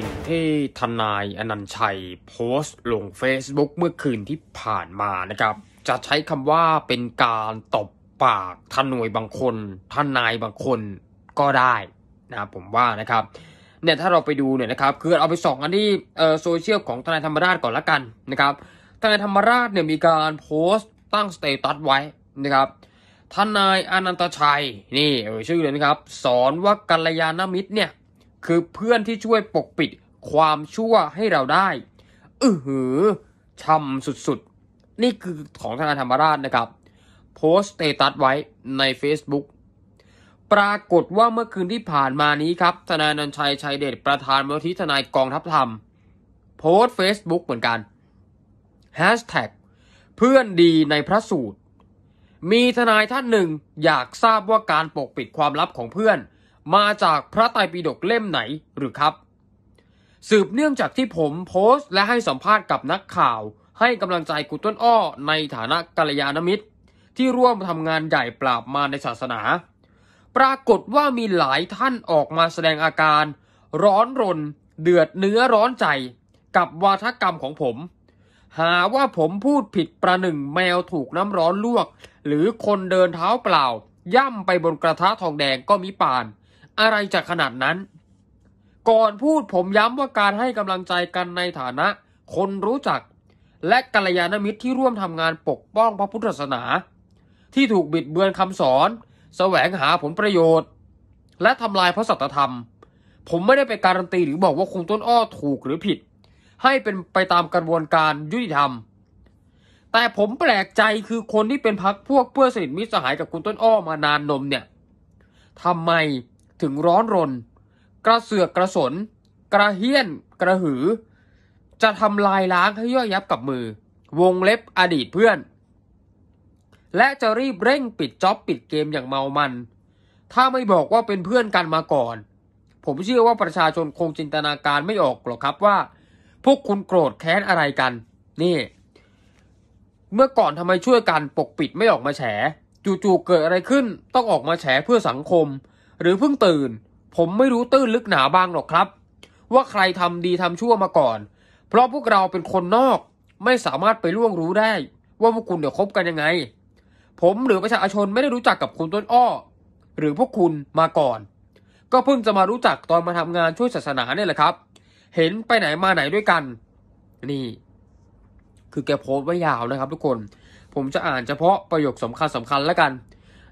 สิ่งที่ทนายอนันชัย โพสต์ลง Facebook เมื่อคืนที่ผ่านมานะครับจะใช้คำว่าเป็นการตบปากทนวยบางคนทนายบางคนก็ได้นะผมว่านะครับเนี่ยถ้าเราไปดูเนี่ยนะครับคือเอาไปส่องอันที่โซเชียลของทนายธรรมราชก่อนละกันนะครับทนายธรรมราชเนี่ยมีการโพสต์ตั้งสเตตัสไว้นะครับทนายอนันตชัยนี่เออชื่อเลยนะครับสอนว่ากัลยาณมิตรเนี่ยคือเพื่อนที่ช่วยปกปิดความชั่วให้เราได้ อือหือ ช่ำสุด ๆ นี่คือของธนาธรรมราชนะครับ โพสต์เตตัสไว้ใน Facebook ปรากฏว่าเมื่อคืนที่ผ่านมานี้ครับธนายนันชัย ชัยเดชประธานมูลที่ทนายกองทัพธรรมโพสต์ Facebook เหมือนกันแฮชแท็กเพื่อนดีในพระสูตร มีทนายท่านหนึ่งอยากทราบว่าการปกปิดความลับของเพื่อนมาจากพระไตรปิฎกเล่มไหนหรือครับ สืบเนื่องจากที่ผมโพสต์ และให้สัมภาษณ์กับนักข่าว ให้กำลังใจกุต้นอ้อ ในฐานะกัลยาณมิตร ที่ร่วมทำงานใหญ่ปราบมารในศาสนา ปรากฏว่ามีหลายท่านออกมาแสดงอาการ ร้อนรนเดือดเนื้อร้อนใจ กับวาทกรรมของผม หาว่าผมพูดผิดประหนึ่งแมวถูกน้ำร้อนลวก หรือคนเดินเท้าเปล่า ย่ำไปบนกระทะทองแดงก็มีปานอะไรจะขนาดนั้น ก่อนพูดผมย้ำว่าการให้กำลังใจกันในฐานะ คนรู้จัก และกัลยาณมิตรที่ร่วมทำงานปกป้องพระพุทธศาสนา ที่ถูกบิดเบือนคำสอน แสวงหาผลประโยชน์ และทำลายพระสัตธรรม ผมไม่ได้ไปการันตีหรือบอกว่าคุณต้นอ้อถูกหรือผิด ให้เป็นไปตามกระบวนการยุติธรรม แต่ผมแปลกใจคือคนที่เป็นพักพวกเพื่อสนิทมิตรสหายกับคุณต้นอ้อมานานนมเนี่ยทำไมถึงร้อนรน กระเสือกกระสน กระเฮี้ยน กระหือ จะทำลายล้างให้ย่อยยับกับมือ วงเล็บอดีตเพื่อน และจะรีบเร่งปิดจ็อบปิดเกมอย่างเมามัน ถ้าไม่บอกว่าเป็นเพื่อนกันมาก่อน ผมเชื่อว่าประชาชนคงจินตนาการไม่ออกหรอกครับว่า พวกคุณโกรธแค้นอะไรกันนี่ เมื่อก่อนทำไมช่วยกันปกปิดไม่ออกมาแฉจู่ๆเกิดอะไรขึ้นต้องออกมาแฉเพื่อสังคมหรือเพิ่งตื่น ผมไม่รู้ตื้นลึกหนาบางหรอกครับ ว่าใครทำดีทำชั่วมาก่อน เพราะพวกเราเป็นคนนอกไม่สามารถไปล่วงรู้ได้ ว่าพวกคุณเดี๋ยวคบกันยังไง ผมหรือประชาชนไม่ได้รู้จักกับคุณต้นอ้อ หรือพวกคุณมาก่อน ก็เพิ่งจะมารู้จักตอนมาทำงานช่วยศาสนาเนี่ยแหละครับ เห็นไปไหนมาไหนด้วยกัน นี่ คือแกโพสต์ไว้ยาวนะครับ ทุกคน ผมจะอ่านเฉพาะประโยคสำคัญสำคัญแล้วกัน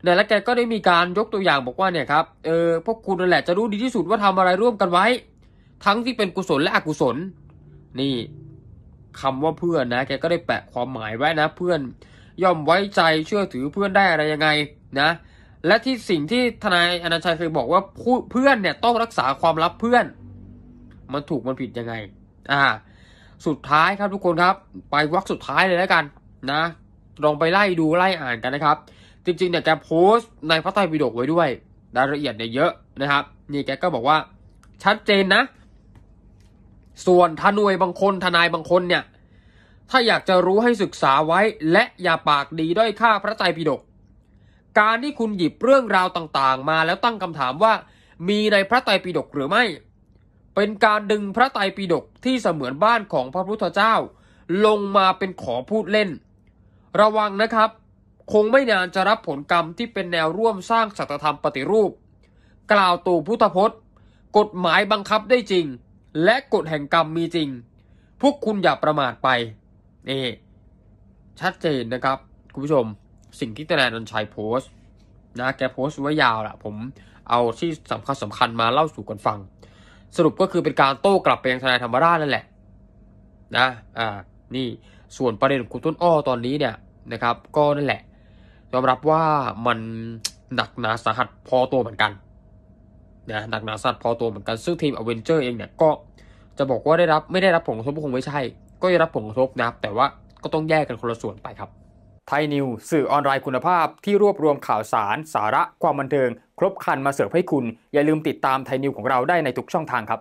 นี่ยแล้วแกก็ได้มีการยกตัวอย่างบอกว่าเนี่ยครับเออพวกคุณนั่นแหละจะรู้ดีที่สุดว่าทำอะไรร่วมกันไว้ ทั้งที่เป็นกุศลและอกุศล นี่คำว่าเพื่อนนะแกก็ได้แปะความหมายไว้นะ เพื่อนย่อมไว้ใจเชื่อถือเพื่อนได้อะไรยังไงนะและที่สิ่งที่ทนายอนันชัยเคยบอกว่าเพื่อนเนี่ยต้องรักษาความลับเพื่อน มันถูกมันผิดยังไงอ่าสุดท้ายครับทุกคนครับ ไปวักสุดท้ายเลยแล้วกันนะลองไปไล่ดูไล่อ่านกันนะครับจริงๆเนี่ยแกโพสต์ในพระไตรปิฎกไว้ด้วยรายละเอียดเนี่ยเยอะนะครับ นี่แกก็บอกว่าชัดเจนนะ ส่วนทนวยบางคนทนายบางคนเนี่ย ถ้าอยากจะรู้ให้ศึกษาไว้ และอย่าปากดีด้อยค่าพระไตรปิฎก การที่คุณหยิบเรื่องราวต่างๆ มาแล้วตั้งคำถามว่ามีในพระไตรปิฎกหรือไม่ เป็นการดึงพระไตรปิฎกที่เสมือนบ้านของพระพุทธเจ้า ลงมาเป็นของพูดเล่น ระวังนะครับคงไม่นานจะรับผลกรรมที่เป็นแนวร่วมสร้างสัตธรรมปฏิรูป กล่าวตู่พุทธพจน์ กฎหมายบังคับได้จริง และกฎแห่งกรรมมีจริง พวกคุณอย่าประมาทไปนี่ชัดเจนนะครับ คุณผู้ชมสิ่งที่ตนายนนชัยโพสต์นะแกโพสต์ไว้ยาวละผมเอาที่สำคัญสำคัญมาเล่าสู่กันฟัง สรุปก็คือเป็นการโต้กลับไปยังทนายธรรมราชนั่นแหละนะอ่านี่ส่วนประเด็นของคุณต้นอ้อตอนนี้เนี่ยนะครับก็นั่นแหละยอมรับว่ามันหนักหนาสาหัสพอตัวเหมือนกันนะหนักหนาสาหัสพอตัวเหมือนกันซึ่งทีมอเวนเจอร์เองเนี่ยก็จะบอกว่าได้รับไม่ได้รับผลกระทบคงไม่ใช่ ก็ได้รับผลกระทบนะแต่ว่าก็ต้องแยกกันคนละส่วนไปครับ ไทยนิวสื่อออนไลน์คุณภาพที่รวบรวมข่าวสาร สาระความบันเทิง ครบครันมาเสิร์ฟให้คุณอย่าลืมติดตามไทยนิวของเราได้ในทุกช่องทางครับ